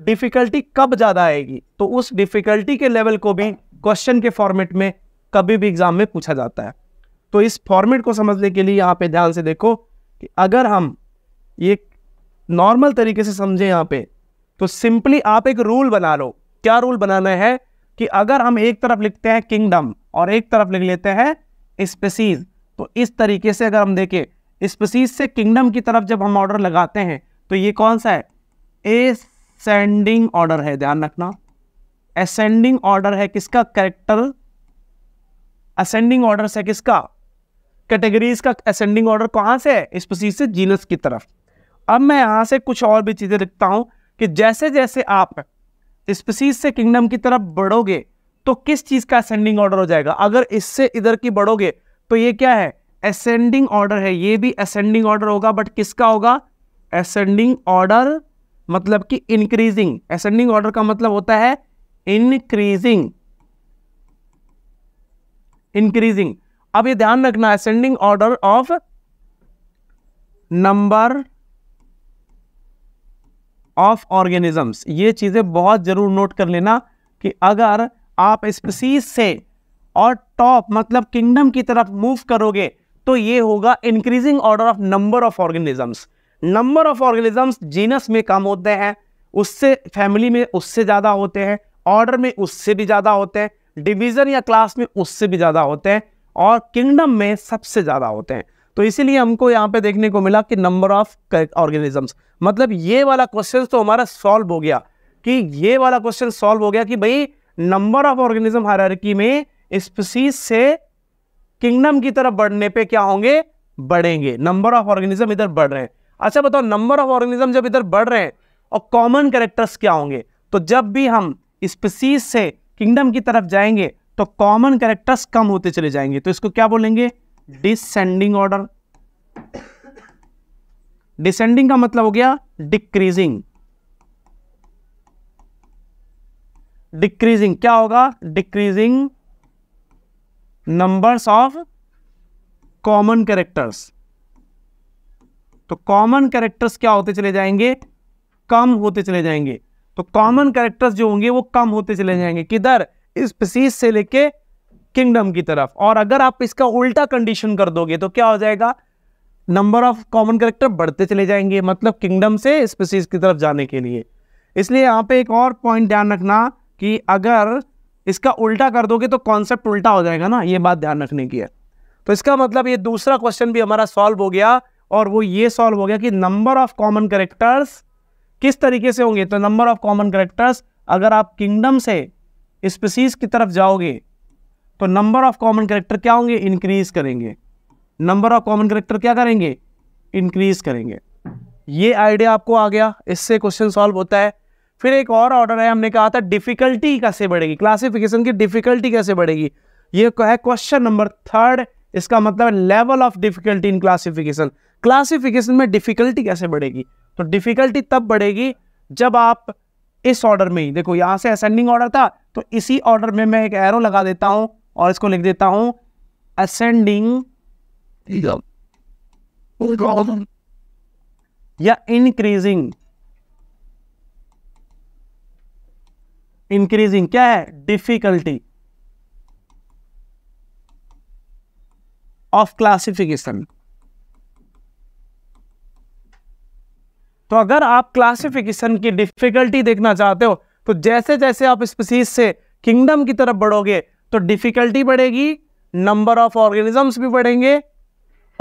डिफिकल्टी कब ज़्यादा आएगी तो उस डिफिकल्टी के लेवल को भी क्वेश्चन के फॉर्मेट में कभी भी एग्जाम में पूछा जाता है तो इस फॉर्मेट को समझने के लिए यहाँ पे ध्यान से देखो कि अगर हम ये नॉर्मल तरीके से समझें यहाँ पे तो सिंपली आप एक रूल बना लो क्या रूल बनाना है कि अगर हम एक तरफ लिखते हैं किंगडम और एक तरफ लिख लेते हैं स्पेसीज तो इस तरीके से अगर हम देखें स्पीसीज से किंगडम की तरफ जब हम ऑर्डर लगाते हैं तो ये कौन सा है एसेंडिंग ऑर्डर है ध्यान रखना असेंडिंग ऑर्डर है किसका करेक्टर असेंडिंग ऑर्डर है किसका कैटेगरीज का असेंडिंग ऑर्डर कहाँ से है स्पीसीज से जीनस की तरफ अब मैं यहाँ से कुछ और भी चीज़ें लिखता हूँ कि जैसे जैसे आप स्पीसीज से किंगडम की तरफ बढ़ोगे तो किस चीज़ का असेंडिंग ऑर्डर हो जाएगा अगर इससे इधर की बढ़ोगे तो ये क्या है असेंडिंग ऑर्डर है ये भी असेंडिंग ऑर्डर होगा बट किसका होगा असेंडिंग ऑर्डर मतलब कि इंक्रीजिंग असेंडिंग ऑर्डर का मतलब होता है इंक्रीजिंग इंक्रीजिंग अब ये ध्यान रखना ascending order of number of organisms ये चीज़ें बहुत ज़रूर नोट कर लेना कि अगर आप स्पीसीज से और टॉप मतलब किंगडम की तरफ मूव करोगे तो ये होगा increasing order of number of organisms number of organisms genus में कम होते हैं उससे फैमिली में उससे ज़्यादा होते हैं ऑर्डर में उससे भी ज़्यादा होते हैं डिवीज़न या क्लास में उससे भी ज़्यादा होते हैं और किंगडम में सबसे ज़्यादा होते हैं तो इसीलिए हमको यहाँ पे देखने को मिला कि नंबर ऑफ ऑर्गेनिजम्स मतलब ये वाला क्वेश्चन तो हमारा सॉल्व हो गया कि ये वाला क्वेश्चन सॉल्व हो गया कि भाई नंबर ऑफ ऑर्गेनिज्म हरारकी में स्पीसीज से किंगडम की तरफ बढ़ने पे क्या होंगे बढ़ेंगे नंबर ऑफ ऑर्गेनिज्म इधर बढ़ रहे हैं अच्छा बताओ नंबर ऑफ ऑर्गेनिज्म जब इधर बढ़ रहे हैं और कॉमन करेक्टर्स क्या होंगे तो जब भी हम स्पीसीज से किंगडम की तरफ जाएंगे तो कॉमन करेक्टर्स कम होते चले जाएंगे तो इसको क्या बोलेंगे डिसेंडिंग ऑर्डर डिसेंडिंग का मतलब हो गया डिक्रीजिंग डिक्रीजिंग क्या होगा decreasing numbers of common characters तो कॉमन कैरेक्टर्स क्या होते चले जाएंगे कम होते चले जाएंगे तो कॉमन कैरेक्टर्स जो होंगे वो कम होते चले जाएंगे किधर स्पीसीज से लेके किंगडम की तरफ और अगर आप इसका उल्टा कंडीशन कर दोगे तो क्या हो जाएगा नंबर ऑफ कॉमन कैरेक्टर बढ़ते चले जाएंगे मतलब किंगडम से स्पीसीज की तरफ जाने के लिए इसलिए यहां पे एक और पॉइंट ध्यान रखना कि अगर इसका उल्टा कर दोगे तो कॉन्सेप्ट उल्टा हो जाएगा ना ये बात ध्यान रखने की है तो इसका मतलब ये दूसरा क्वेश्चन भी हमारा सॉल्व हो गया और वो ये सॉल्व हो गया कि नंबर ऑफ कॉमन करेक्टर्स किस तरीके से होंगे तो नंबर ऑफ कॉमन करेक्टर्स अगर आप किंगडम से स्पीसीज की तरफ जाओगे तो नंबर ऑफ कॉमन करेक्टर क्या होंगे इंक्रीज करेंगे नंबर ऑफ कॉमन करेक्टर क्या करेंगे इंक्रीज करेंगे ये आइडिया आपको आ गया इससे क्वेश्चन सॉल्व होता है फिर एक और ऑर्डर है हमने कहा था डिफिकल्टी कैसे बढ़ेगी क्लासिफिकेशन की डिफिकल्टी कैसे बढ़ेगी ये है क्वेश्चन नंबर थर्ड इसका मतलब level of difficulty in classification classification में डिफिकल्टी कैसे बढ़ेगी तो डिफिकल्टी तब बढ़ेगी जब आप इस ऑर्डर में ही देखो यहाँ से असेंडिंग ऑर्डर था तो इसी ऑर्डर में मैं एक एरो लगा देता हूँ और इसको लिख देता हूँ असेंडिंग या इनक्रीजिंग इंक्रीजिंग क्या है डिफिकल्टी ऑफ क्लासिफिकेशन तो अगर आप क्लासिफिकेशन की डिफिकल्टी देखना चाहते हो तो जैसे जैसे आप स्पीसीज से किंगडम की तरफ बढ़ोगे तो डिफिकल्टी बढ़ेगी नंबर ऑफ ऑर्गेनिजम्स भी बढ़ेंगे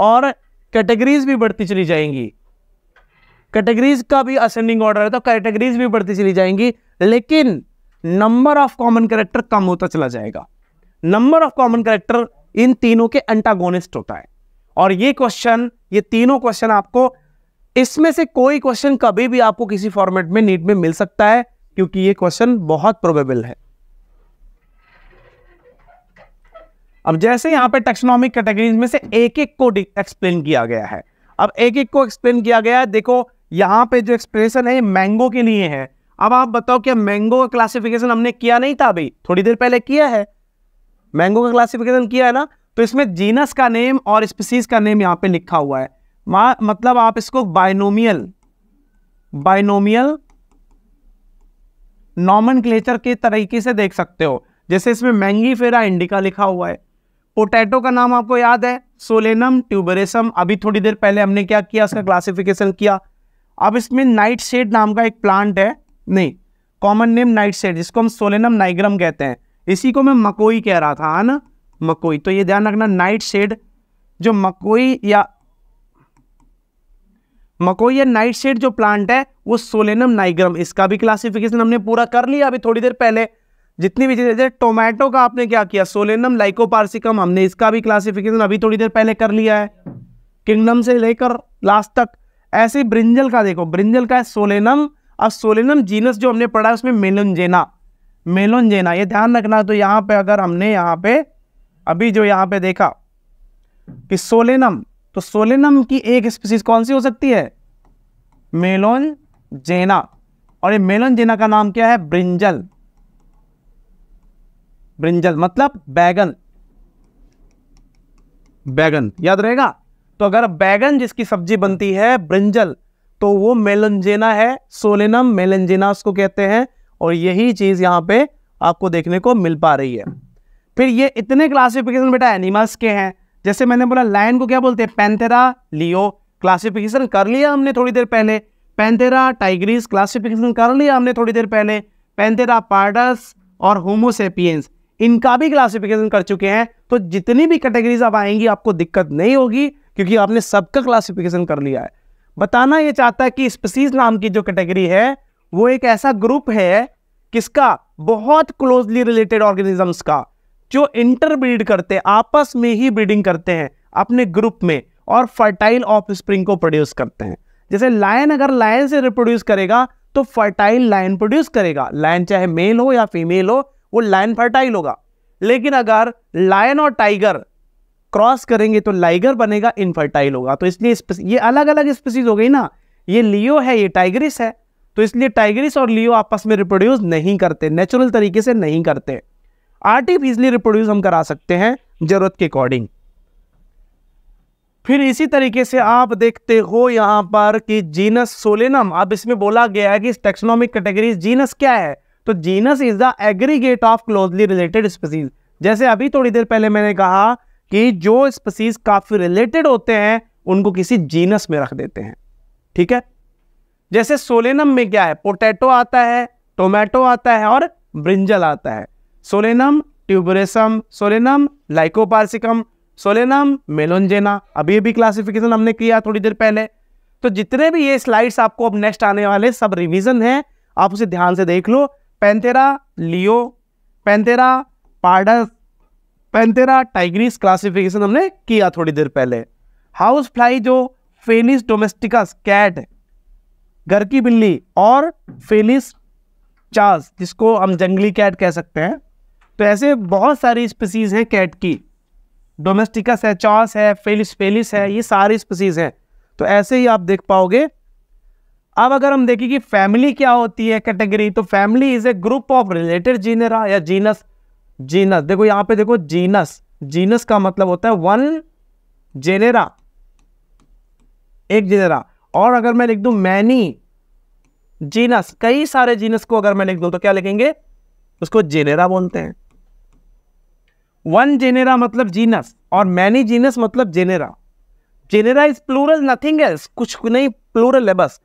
और कैटेगरीज भी बढ़ती चली जाएंगी कैटेगरीज का भी असेंडिंग ऑर्डर है तो कैटेगरीज भी बढ़ती चली जाएंगी लेकिन नंबर ऑफ कॉमन करेक्टर कम होता तो चला जाएगा नंबर ऑफ कॉमन करेक्टर इन तीनों के अंटागोनिस्ट होता है और ये क्वेश्चन ये तीनों क्वेश्चन आपको इसमें से कोई क्वेश्चन कभी भी आपको किसी फॉर्मेट में नीट में मिल सकता है क्योंकि ये क्वेश्चन बहुत प्रोबेबल है अब जैसे यहां पे टेक्सोनॉमिक कैटेगरीज में से एक एक को एक्सप्लेन किया गया है अब एक एक को एक्सप्लेन किया गया है देखो यहां पे जो एक्सप्रेशन है मैंगो के लिए है अब आप बताओ क्या मैंगो का क्लासिफिकेशन हमने किया नहीं था अभी थोड़ी देर पहले किया है मैंगो का क्लासिफिकेशन किया है ना तो इसमें जीनस का नेम और स्पीसीज का नेम यहाँ पे लिखा हुआ है मतलब आप इसको बाइनोमियल बाइनोमियल नॉमन के तरीके से देख सकते हो जैसे इसमें मैंगी फेरा इंडिका लिखा हुआ है पोटैटो का नाम आपको याद है सोलेनम ट्यूबरेसम अभी थोड़ी देर पहले हमने क्या किया उसका क्लासिफिकेशन किया अब इसमें नाइट शेड नाम का एक प्लांट है नहीं कॉमन नेम नाइट सेट जिसको हम सोलेनम नाइग्रम कहते हैं इसी को मैं मकोई कह रहा था है हाँ ना मकोई तो ये ध्यान रखना नाइट शेड जो मकोई या मकोई या नाइट शेड जो प्लांट है वो सोलेनम नाइग्रम इसका भी क्लासिफिकेशन हमने पूरा कर लिया अभी थोड़ी देर पहले जितनी भी चीज़ें टोमेटो का आपने क्या किया सोलेनम लाइकोपार्सिकम हमने इसका भी क्लासिफिकेशन अभी थोड़ी देर पहले कर लिया है किंगडम से लेकर लास्ट तक ऐसे ब्रिंजल का देखो ब्रिंजल का है सोलेनम और सोलेनम जीनस जो हमने पढ़ा है उसमें मेलोनजेना मेलोनजेना ये ध्यान रखना तो यहाँ पे अगर हमने यहाँ पे अभी जो यहाँ पे देखा कि सोलेनम तो सोलेनम की एक स्पीसीज कौन सी हो सकती है मेलोन जेना और ये मेलोन जेना का नाम क्या है ब्रिंजल ब्रिंजल मतलब बैगन बैगन याद रहेगा तो अगर बैगन जिसकी सब्जी बनती है ब्रिंजल तो वो मेलनजेना है सोलेनम मेलनजेना उसको कहते हैं और यही चीज़ यहाँ पे आपको देखने को मिल पा रही है फिर ये इतने क्लासिफिकेशन बेटा एनिमल्स के हैं जैसे मैंने बोला लाइन को क्या बोलते हैं पैंथेरा लियो क्लासिफिकेशन कर लिया हमने थोड़ी देर पहले पैंथेरा टाइग्रीस क्लासिफिकेशन कर लिया हमने थोड़ी देर पहले पैंथेरा पार्डस और होमोसेपियंस इनका भी क्लासिफिकेशन कर चुके हैं तो जितनी भी कैटेगरीज आप आएंगी आपको दिक्कत नहीं होगी क्योंकि आपने सबका क्लासिफिकेशन कर लिया है बताना ये चाहता है कि स्पीसीज नाम की जो कैटेगरी है वो एक ऐसा ग्रुप है किसका बहुत क्लोजली रिलेटेड ऑर्गेनिजम्स का जो इंटरब्रीड करते हैं आपस में ही ब्रीडिंग करते हैं अपने ग्रुप में और फर्टाइल ऑफ स्प्रिंग को प्रोड्यूस करते हैं जैसे लायन अगर लायन से रिप्रोड्यूस करेगा तो फर्टाइल लायन प्रोड्यूस करेगा लायन चाहे मेल हो या फीमेल हो वो लायन फर्टाइल होगा लेकिन अगर लायन और टाइगर क्रॉस करेंगे तो लाइगर बनेगा इनफर्टाइल होगा तो इसलिए ये अलग अलग स्पीसीज हो गई ना ये लियो है ये टाइगरिस है तो इसलिए टाइग्रिस और लियो आपस में रिप्रोड्यूस नहीं करते नेचुरल तरीके से नहीं करते आर्टिफिशली रिप्रोड्यूस हम करा सकते हैं जरूरत के अकॉर्डिंग फिर इसी तरीके से आप देखते हो यहां पर कि जीनस सोलेनम अब इसमें बोला गया है कि टेक्सोनॉमिक कैटेगरी जीनस क्या है तो genus is the aggregate of closely related species जैसे अभी थोड़ी देर पहले मैंने कहा कि जो स्पीसीज काफ़ी रिलेटेड होते हैं उनको किसी जीनस में रख देते हैं ठीक है जैसे सोलेनम में क्या है पोटैटो आता है टोमेटो आता है और ब्रिंजल आता है Solanum tuberosum Solanum lycopersicum Solanum melongena अभी अभी क्लासिफिकेशन हमने किया थोड़ी देर पहले तो जितने भी ये स्लाइड्स आपको अब नेक्स्ट आने वाले सब रिविजन हैं आप उसे ध्यान से देख लो Panthera leo Panthera pardus Panthera tigris classification हमने किया थोड़ी देर पहले हाउस फ्लाई जो फेनिस डोमेस्टिकस कैट घर की बिल्ली और फेनिस चार्स जिसको हम जंगली कैट कह सकते हैं तो ऐसे बहुत सारी स्पीसीज़ हैं कैट की डोमेस्टिकस है चार्स है फेलिस फेलिस है ये सारी स्पीसीज़ हैं तो ऐसे ही आप देख पाओगे अब अगर हम देखें कि फैमिली क्या होती है कैटेगरी तो family is a group of related genera या जीनस जीनस देखो यहां पे देखो जीनस जीनस का मतलब होता है वन जेनेरा एक जेनेरा और अगर मैं लिख दू मैनी जीनस कई सारे जीनस को अगर मैं लिख दू तो क्या लिखेंगे उसको जेनेरा बोलते हैं वन जेनेरा मतलब जीनस और मैनी जीनस मतलब genera genera is plural nothing else कुछ नहीं प्लूरल है बस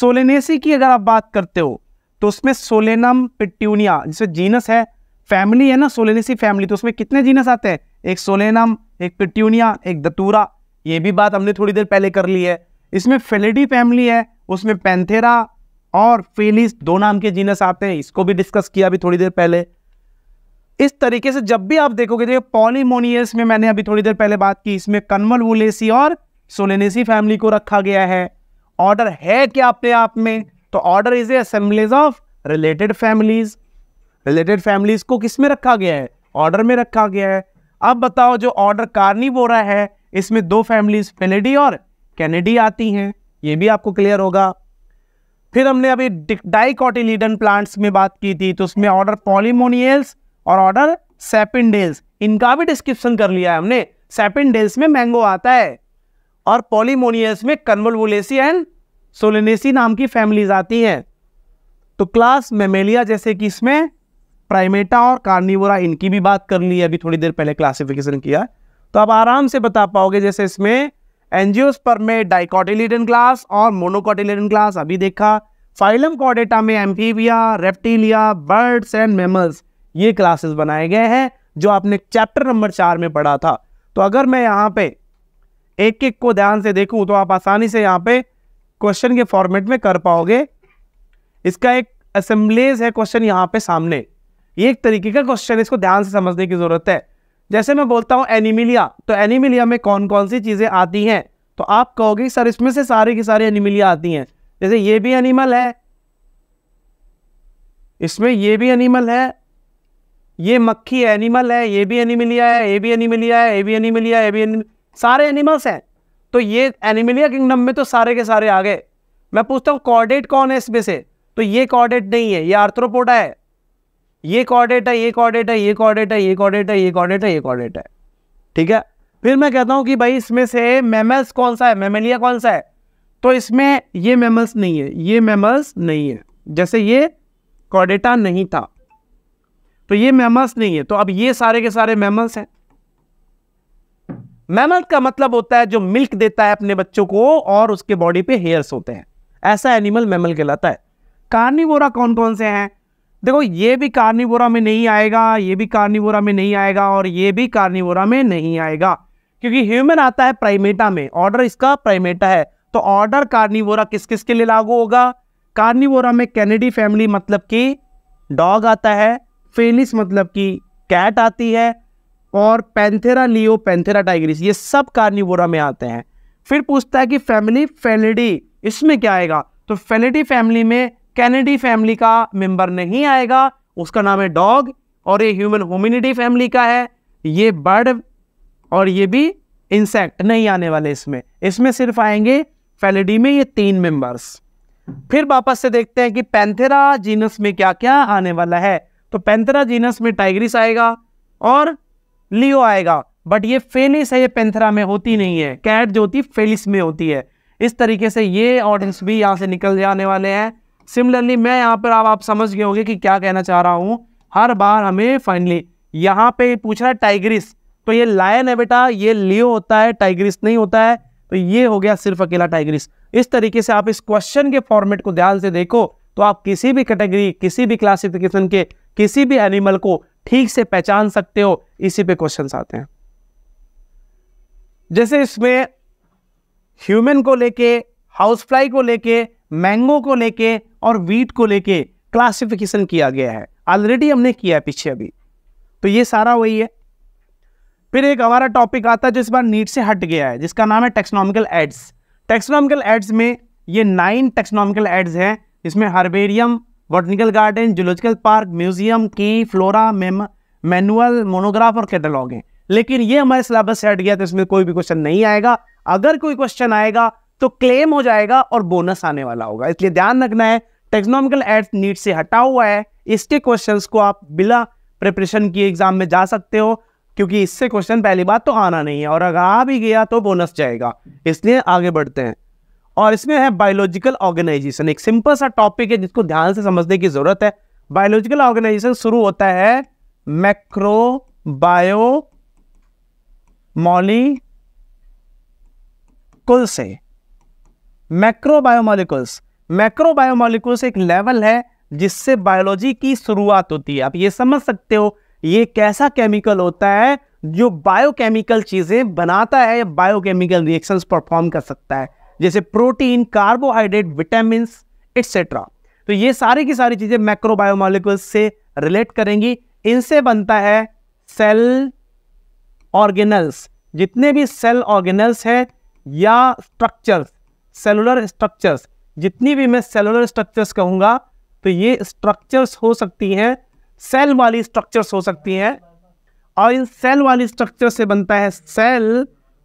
सोलेनेसी की अगर आप बात करते हो तो उसमें सोलेनम पिट्यूनिया जिसे जीनस है फैमिली है ना सोलेनेसी फैमिली तो उसमें कितने जीनस आते हैं एक सोलेनम एक पिट्यूनिया एक दतूरा ये भी बात हमने थोड़ी देर पहले कर ली है इसमें फेलेडी फैमिली है उसमें पैंथेरा और फेलिस दो नाम के जीनस आते हैं इसको भी डिस्कस किया अभी थोड़ी देर पहले इस तरीके से जब भी आप देखोगे देखिए तो पॉलीमोनियस में मैंने अभी थोड़ी देर पहले बात की इसमें कन्वल वोलेसी और सोलेनेसी फैमिली को रखा गया है ऑर्डर है क्या अपने आप में तो order is assemblies of related families related families को किस में रखा गया है ऑर्डर में रखा गया है अब बताओ जो ऑर्डर कार्निवोरा है इसमें दो फैमिलीज फेलिडी और कैनेडी आती हैं ये भी आपको क्लियर होगा फिर हमने अभी डाइकॉटिलीडन प्लांट्स में बात की थी तो उसमें ऑर्डर पॉलीमोनियल्स और ऑर्डर सेपिनडेल्स इनका भी डिस्क्रिप्शन कर लिया है हमने सेपिनडेल्स में मैंगो आता है और पॉलीमोनियल्स में कन्वलवोलेसी एंड सोलेनेसी नाम की फैमिलीज आती हैं तो क्लास मेमेलिया जैसे कि इसमें प्राइमेटा और कार्निवोरा इनकी भी बात कर ली अभी थोड़ी देर पहले क्लासिफिकेशन किया तो आप आराम से बता पाओगे जैसे इसमें पर में डाइकोटिलिडन क्लास और मोनोकोटिलिडन क्लास अभी देखा फाइलम कॉडेटा में Amphibia Reptilia birds and mammals ये क्लासेस बनाए गए हैं जो आपने चैप्टर नंबर चार में पढ़ा था तो अगर मैं यहाँ पे एक एक को ध्यान से देखूँ तो आप आसानी से यहाँ पे क्वेश्चन के फॉर्मेट में कर पाओगे इसका एक असेंबलेज है क्वेश्चन यहाँ पे सामने ये एक तरीके का क्वेश्चन है इसको ध्यान से समझने की ज़रूरत है जैसे मैं बोलता हूँ एनिमिलिया तो एनिमिलिया में कौन कौन सी चीज़ें आती हैं तो आप कहोगे सर इसमें से सारे की सारी एनिमिलिया आती हैं जैसे ये भी एनिमल है इसमें ये भी एनिमल है ये मक्खी एनिमल है ये भी एनिमिलिया है ये भी एनिमिलिया है ये भी एनिमिलिया ये भी सारे एनिमल्स हैं तो ये एनिमिलिया किंगडम में तो सारे के सारे आ गए मैं पूछता हूँ कॉर्डेट कौन है इसमें से तो ये कॉर्डेट नहीं है ये आर्थ्रोपोडा है ये कॉर्डेट है ये कॉर्डेट है ये कॉर्डेट है ये कॉर्डेट है ये कॉर्डेट है ये कॉर्डेट है ठीक है फिर मैं कहता हूँ कि भाई इसमें से मेमल्स कौन सा है मेमलिया कौन सा है तो इसमें ये मेमल्स नहीं है ये मेमल्स नहीं है जैसे ये कॉर्डेटा नहीं था तो ये मेमल्स नहीं है तो अब ये सारे के सारे मेमल्स हैं मेमल का मतलब होता है जो मिल्क देता है अपने बच्चों को और उसके बॉडी पे हेयर्स होते हैं ऐसा एनिमल मेमल कहलाता है कार्निवोरा कौन कौन से हैं देखो ये भी कार्निवोरा में नहीं आएगा ये भी कार्निवोरा में नहीं आएगा और ये भी कार्निवोरा में नहीं आएगा क्योंकि ह्यूमन आता है प्राइमेटा में ऑर्डर इसका प्राइमेटा है तो ऑर्डर कार्निवोरा किस किस के लिए लागू होगा कार्निवोरा में कैनेडी फैमिली मतलब कि डॉग आता है फेलिस मतलब कि कैट आती है और पैंथेरा लियो पैंथेरा टाइग्रिस ये सब कार्निवोरा में आते हैं फिर पूछता है कि फैमिली फेलिडी इसमें क्या आएगा तो फेलिडी फैमिली में कैनेडी फैमिली का मेंबर नहीं आएगा उसका नाम है डॉग और ये ह्यूमन होमिनिटी फैमिली का है ये बर्ड और ये भी इंसेक्ट नहीं आने वाले इसमें इसमें सिर्फ आएंगे फैलिडी में ये तीन मेंबर्स फिर वापस से देखते हैं कि पैंथेरा जीनस में क्या क्या आने वाला है तो पैंथेरा जीनस में टाइग्रिस आएगा और लियो आएगा बट ये फेलिस है ये पेंथरा में होती नहीं है कैट जो होती फेलिस में होती है इस तरीके से ये ऑडियंस भी यहाँ से निकल जाने वाले हैं सिमिलरली मैं यहाँ पर आप, आप समझ गए होंगे कि क्या कहना चाह रहा हूँ हर बार हमें फाइनली यहाँ पे पूछ रहा है टाइग्रिस तो ये लायन है बेटा ये लियो होता है टाइग्रिस नहीं होता है तो ये हो गया सिर्फ अकेला टाइग्रिस इस तरीके से आप इस क्वेश्चन के फॉर्मेट को ध्यान से देखो तो आप किसी भी कैटेगरी किसी भी क्लासिफिकेशन के किसी भी एनिमल को ठीक से पहचान सकते हो इसी पे क्वेश्चन आते हैं जैसे इसमें ह्यूमन को लेके हाउस फ्लाई को लेके मैंगो को लेके और वीट को लेके क्लासिफिकेशन किया गया है ऑलरेडी हमने किया है पीछे अभी तो ये सारा वही है फिर एक हमारा टॉपिक आता है जो इस बार नीट से हट गया है जिसका नाम है टेक्सनॉमिकल एड्स टेक्सनॉमिकल एड्स में ये नाइन टेक्सनॉमिकल एड्स हैं इसमें herbarium botanical garden zoological park museum की फ्लोरा मेम मैनुअल मोनोग्राफ और कैटलॉग हैं लेकिन ये हमारे सिलेबस से हट गया तो इसमें कोई भी क्वेश्चन नहीं आएगा अगर कोई क्वेश्चन आएगा तो क्लेम हो जाएगा और बोनस आने वाला होगा इसलिए ध्यान रखना है टेक्नोमिकल एड नीट से हटा हुआ है इसके क्वेश्चन को आप बिना प्रिपरेशन की एग्जाम में जा सकते हो क्योंकि इससे क्वेश्चन पहली बात तो आना नहीं है और अगर आ भी गया तो बोनस जाएगा इसलिए आगे बढ़ते हैं और इसमें है बायोलॉजिकल ऑर्गेनाइजेशन एक सिंपल सा टॉपिक है जिसको ध्यान से समझने की जरूरत है बायोलॉजिकल ऑर्गेनाइजेशन शुरू होता है मैक्रो बायो मॉलिकुल से मैक्रो मैक्रोबायोमोलिकुल्स एक लेवल है जिससे बायोलॉजी की शुरुआत होती है आप ये समझ सकते हो ये कैसा केमिकल होता है जो बायोकेमिकल चीज़ें बनाता है या बायोकेमिकल रिएक्शंस परफॉर्म कर सकता है जैसे प्रोटीन कार्बोहाइड्रेट विटामिन एट्सेट्रा तो ये सारी की सारी चीज़ें मैक्रोबायोमोलिकुल्स से रिलेट करेंगी इनसे बनता है सेल ऑर्गेनल्स जितने भी सेल ऑर्गेनल्स हैं या स्ट्रक्चर्स सेलुलर स्ट्रक्चर्स जितनी भी मैं सेलुलर स्ट्रक्चर्स कहूँगा तो ये स्ट्रक्चर्स हो सकती हैं सेल वाली स्ट्रक्चर्स हो सकती हैं और इन सेल वाली स्ट्रक्चर से बनता है सेल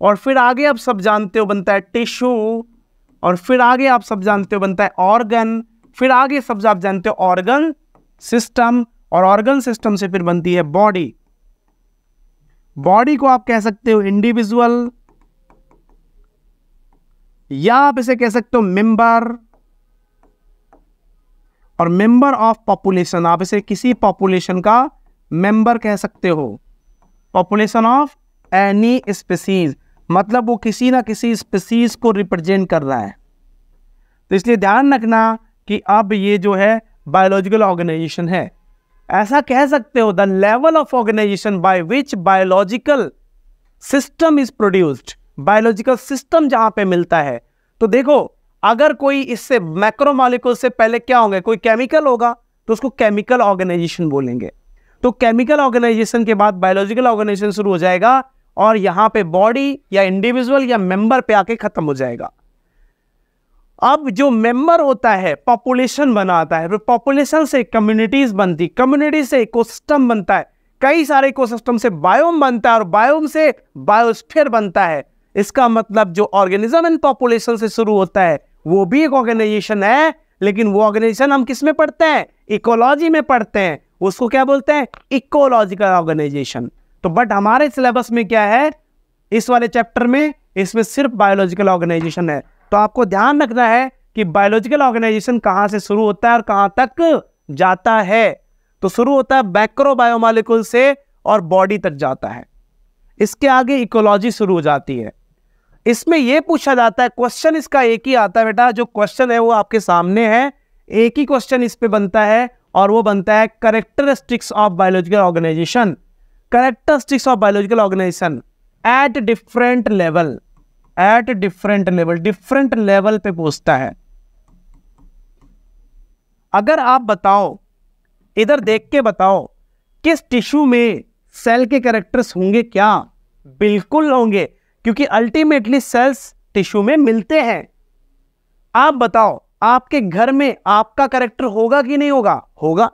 और फिर आगे आप सब जानते हो बनता है टिश्यू और फिर आगे आप सब जानते हो बनता है ऑर्गन फिर आगे सब आप जानते हो ऑर्गन सिस्टम और ऑर्गन सिस्टम से फिर बनती है बॉडी बॉडी को आप कह सकते हो इंडिविजुअल या आप इसे कह सकते हो मेंबर और मेंबर ऑफ पॉपुलेशन आप इसे किसी पॉपुलेशन का मेंबर कह सकते हो पॉपुलेशन ऑफ एनी स्पीसीज मतलब वो किसी ना किसी स्पीसीज को रिप्रेजेंट कर रहा है तो इसलिए ध्यान रखना कि अब ये जो है बायोलॉजिकल ऑर्गेनाइजेशन है ऐसा कह सकते हो the level of organisation by which biological system is produced biological system जहां पे मिलता है तो देखो अगर कोई इससे मैक्रोमालिक्यूल से पहले क्या होंगे कोई केमिकल होगा तो उसको केमिकल ऑर्गेनाइजेशन बोलेंगे तो केमिकल ऑर्गेनाइजेशन के बाद बायोलॉजिकल ऑर्गेनाइजेशन शुरू हो जाएगा और यहां पे बॉडी या इंडिविजुअल या मेंबर पे आके खत्म हो जाएगा अब जो मेंबर होता है पॉपुलेशन बनाता है पॉपुलेशन तो से कम्युनिटीज बनती कम्युनिटी से इकोसिस्टम बनता है कई सारे इकोसिस्टम से बायोम बनता है और बायोम से बायोस्फीयर बनता है इसका मतलब जो ऑर्गेनिज्म एंड पॉपुलेशन से शुरू होता है वो भी एक ऑर्गेनाइजेशन है लेकिन वो ऑर्गेनाइजेशन हम किस में पढ़ते हैं इकोलॉजी में पढ़ते हैं उसको क्या बोलते हैं इकोलॉजिकल ऑर्गेनाइजेशन तो बट हमारे सिलेबस में क्या है इस वाले चैप्टर में इसमें सिर्फ बायोलॉजिकल ऑर्गेनाइजेशन है तो आपको ध्यान रखना है कि बायोलॉजिकल ऑर्गेनाइजेशन कहाँ से शुरू होता है और कहाँ तक जाता है तो शुरू होता है बैक्रो बायोमालिकुल से और बॉडी तक जाता है इसके आगे इकोलॉजी शुरू हो जाती है इसमें यह पूछा जाता है क्वेश्चन इसका एक ही आता है बेटा जो क्वेश्चन है वो आपके सामने है एक ही क्वेश्चन इस पर बनता है और वो बनता है characteristics of biological organisation characteristics of biological organisation at different level at different level different level पे पूछता है अगर आप बताओ इधर देख के बताओ किस टिश्यू में सेल के करेक्टर्स होंगे क्या बिल्कुल होंगे क्योंकि अल्टीमेटली सेल्स टिश्यू में मिलते हैं आप बताओ आपके घर में आपका करेक्टर होगा कि नहीं होगा होगा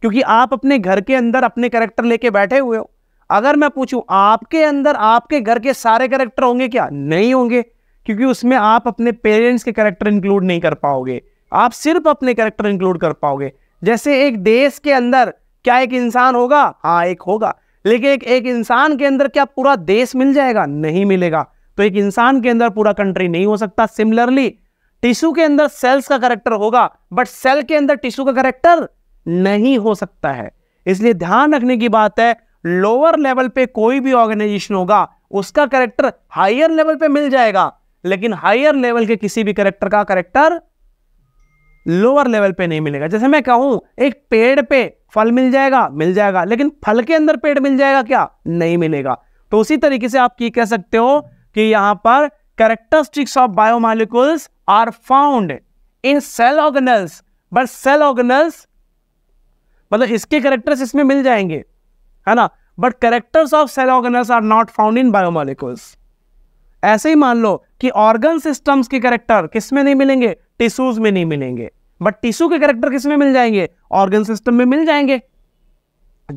क्योंकि आप अपने घर के अंदर अपने करेक्टर लेके बैठे हुए हो अगर मैं पूछूं आपके अंदर आपके घर के सारे करेक्टर होंगे क्या नहीं होंगे क्योंकि उसमें आप अपने पेरेंट्स के करेक्टर इंक्लूड नहीं कर पाओगे आप सिर्फ अपने करेक्टर इंक्लूड कर पाओगे जैसे एक देश के अंदर क्या एक इंसान होगा हाँ एक होगा लेकिन एक, एक इंसान के अंदर क्या पूरा देश मिल जाएगा नहीं मिलेगा तो एक इंसान के अंदर पूरा कंट्री नहीं हो सकता सिमिलरली टिश्यू के अंदर सेल्स का करेक्टर होगा बट सेल के अंदर टिश्यू का करेक्टर नहीं हो सकता है इसलिए ध्यान रखने की बात है लोअर लेवल पे कोई भी ऑर्गेनाइजेशन होगा उसका करेक्टर हायर लेवल पे मिल जाएगा लेकिन हायर लेवल के किसी भी करेक्टर का करेक्टर लोअर लेवल पे नहीं मिलेगा जैसे मैं कहूं एक पेड़ पे फल मिल जाएगा मिल जाएगा लेकिन फल के अंदर पेड़ मिल जाएगा क्या नहीं मिलेगा तो उसी तरीके से आप की कह सकते हो कि यहां पर characteristics of biomolecules are found in cell organelles but cell organelles मतलब इसके करेक्टर्स इसमें मिल जाएंगे है ना but characters of cell organelles are not found in biomolecules ऐसे ही मान लो कि ऑर्गन सिस्टम्स के करेक्टर किसमें नहीं मिलेंगे टिश्यूज में नहीं मिलेंगे बट टिश्यू के करेक्टर किस में मिल जाएंगे ऑर्गन सिस्टम में मिल जाएंगे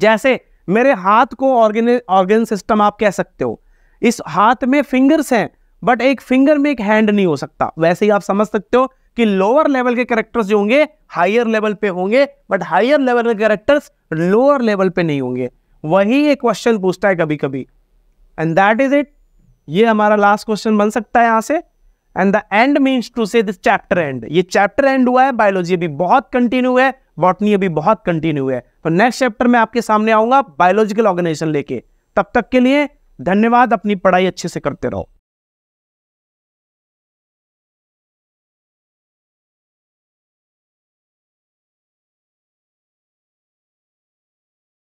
जैसे मेरे हाथ को ऑर्गेन ऑर्गेन सिस्टम आप कह सकते हो इस हाथ में फिंगर्स हैं बट एक फिंगर में एक हैंड नहीं हो सकता वैसे ही आप समझ सकते हो कि लोअर लेवल के करेक्टर्स जो होंगे हायर लेवल पे होंगे बट हायर लेवल के करेक्टर्स लोअर लेवल पे नहीं होंगे वही एक क्वेश्चन पूछता है कभी कभी एंड दैट इज इट ये हमारा लास्ट क्वेश्चन बन सकता है यहां से and the end means to say this chapter end ये चैप्टर एंड हुआ है बायोलॉजी अभी बहुत कंटिन्यू है बॉटनी अभी बहुत कंटिन्यू है तो नेक्स्ट चैप्टर में आपके सामने आऊंगा बायोलॉजिकल ऑर्गेनाइजेशन लेके तब तक के लिए धन्यवाद अपनी पढ़ाई अच्छे से करते रहो